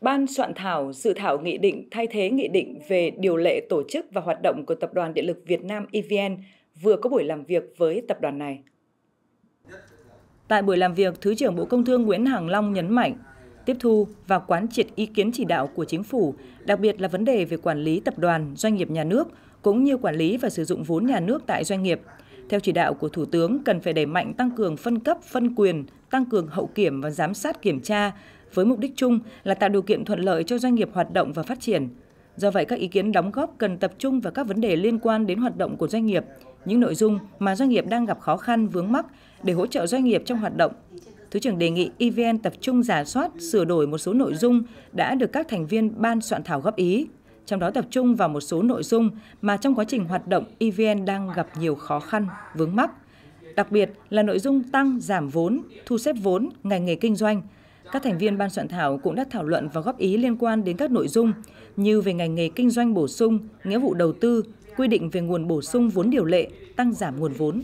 Ban soạn thảo dự thảo nghị định thay thế nghị định về điều lệ tổ chức và hoạt động của Tập đoàn Điện lực Việt Nam EVN vừa có buổi làm việc với tập đoàn này. Tại buổi làm việc, Thứ trưởng Bộ Công Thương Nguyễn Hằng Long nhấn mạnh, tiếp thu và quán triệt ý kiến chỉ đạo của chính phủ, đặc biệt là vấn đề về quản lý tập đoàn, doanh nghiệp nhà nước cũng như quản lý và sử dụng vốn nhà nước tại doanh nghiệp. Theo chỉ đạo của Thủ tướng cần phải đẩy mạnh tăng cường phân cấp, phân quyền, tăng cường hậu kiểm và giám sát kiểm tra, với mục đích chung là tạo điều kiện thuận lợi cho doanh nghiệp hoạt động và phát triển. Do vậy, các ý kiến đóng góp cần tập trung vào các vấn đề liên quan đến hoạt động của doanh nghiệp, những nội dung mà doanh nghiệp đang gặp khó khăn, vướng mắc để hỗ trợ doanh nghiệp trong hoạt động. Thứ trưởng đề nghị EVN tập trung giả soát, sửa đổi một số nội dung đã được các thành viên ban soạn thảo góp ý, trong đó tập trung vào một số nội dung mà trong quá trình hoạt động EVN đang gặp nhiều khó khăn, vướng mắc, đặc biệt là nội dung tăng giảm vốn, thu xếp vốn, ngành nghề kinh doanh, các thành viên ban soạn thảo cũng đã thảo luận và góp ý liên quan đến các nội dung như về ngành nghề kinh doanh bổ sung, nghĩa vụ đầu tư, quy định về nguồn bổ sung vốn điều lệ, tăng giảm nguồn vốn.